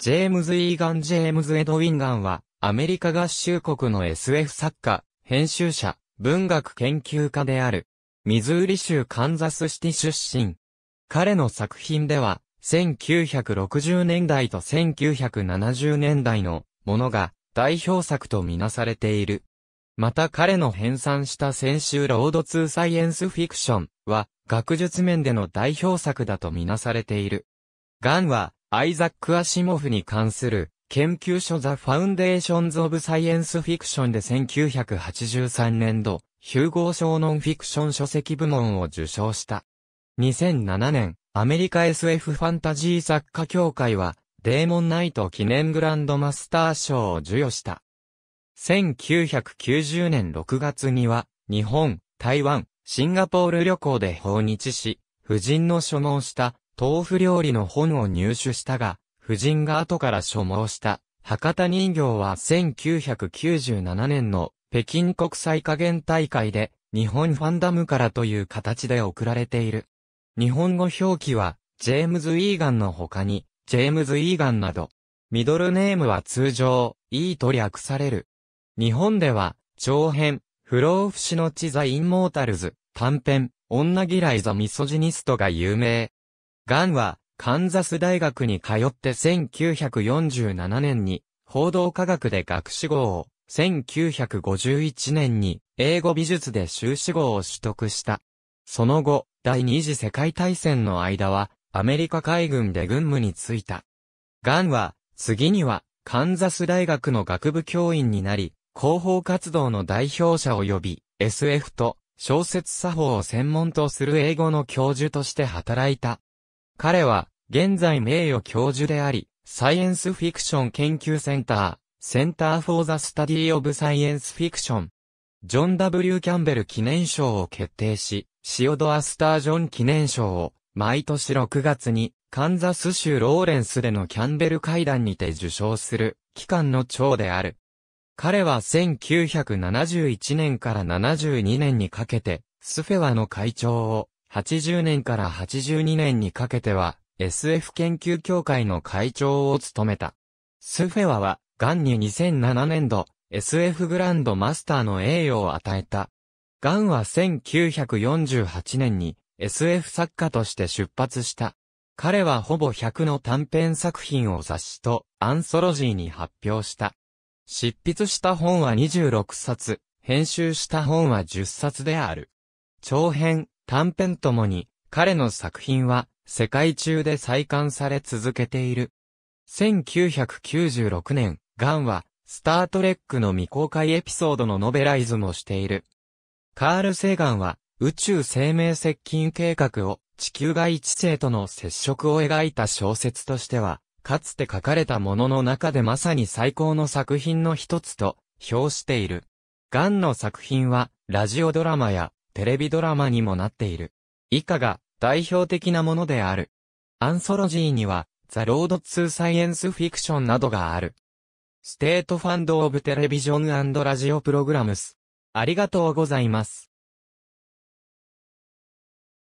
ジェームズ・イーガン・ジェームズ・エドウィンガンは、アメリカ合衆国の SF 作家、編集者、文学研究家である。ミズーリ州カンザスシティ出身。彼の作品では、1960年代と1970年代のものが代表作とみなされている。また彼の編纂した先週ロード2サイエンスフィクションは学術面での代表作だとみなされている。ガンはアイザック・アシモフに関する研究所ザ・ファウンデーションズ・オブ・サイエンス・フィクションで1983年度、ヒューゴー賞ノンフィクション書籍部門を受賞した。2007年、アメリカ SF ファンタジー作家協会は、デーモンナイト記念グランドマスター賞を授与した。1990年6月には、日本、台湾、シンガポール旅行で訪日し、夫人の所望した豆腐料理の本を入手したが、夫人が後から所望した、博多人形は1997年の北京国際加減大会で、日本ファンダムからという形で送られている。日本語表記は、ジェームズ・イーガンの他に、ジェームズ・イーガンなど、ミドルネームは通常、E と略される。日本では、長編、不老不死の地ザ・インモータルズ、短編、女嫌いザ・ミソジニストが有名。ガンは、カンザス大学に通って1947年に、報道科学で学士号を、1951年に、英語美術で修士号を取得した。その後、第二次世界大戦の間は、アメリカ海軍で軍務に就いた。ガンは、次には、カンザス大学の学部教員になり、広報活動の代表者及び、SF と小説作法を専門とする英語の教授として働いた。彼は、現在名誉教授であり、サイエンスフィクション研究センター、センターフォーザスタディオブサイエンスフィクション、ジョン・ W・ キャンベル記念賞を決定し、シオド・アスター・ジョン記念賞を、毎年6月に、カンザス州ローレンスでのキャンベル会談にて受賞する、機関の長である。彼は1971年から72年にかけて、スフェワの会長を、80年から82年にかけては、SF 研究協会の会長を務めた。スフェワは、ガンに2007年度、SF グランドマスターの栄誉を与えた。ガンは1948年に SF 作家として出発した。彼はほぼ100の短編作品を雑誌とアンソロジーに発表した。執筆した本は26冊、編集した本は10冊である。長編、短編ともに、彼の作品は、世界中で再刊され続けている。1996年、ガンは、スタートレックの未公開エピソードのノベライズもしている。カール・セーガンは、宇宙生命接近計画を、地球外知性との接触を描いた小説としては、かつて書かれたものの中でまさに最高の作品の一つと、評している。ガンの作品は、ラジオドラマやテレビドラマにもなっている。以下が代表的なものである。アンソロジーには、ザ・ロード・ツー・サイエンス・フィクションなどがある。ステート・ファンド・オブ・テレビジョン・ラジオ・プログラムス。ありがとうございます。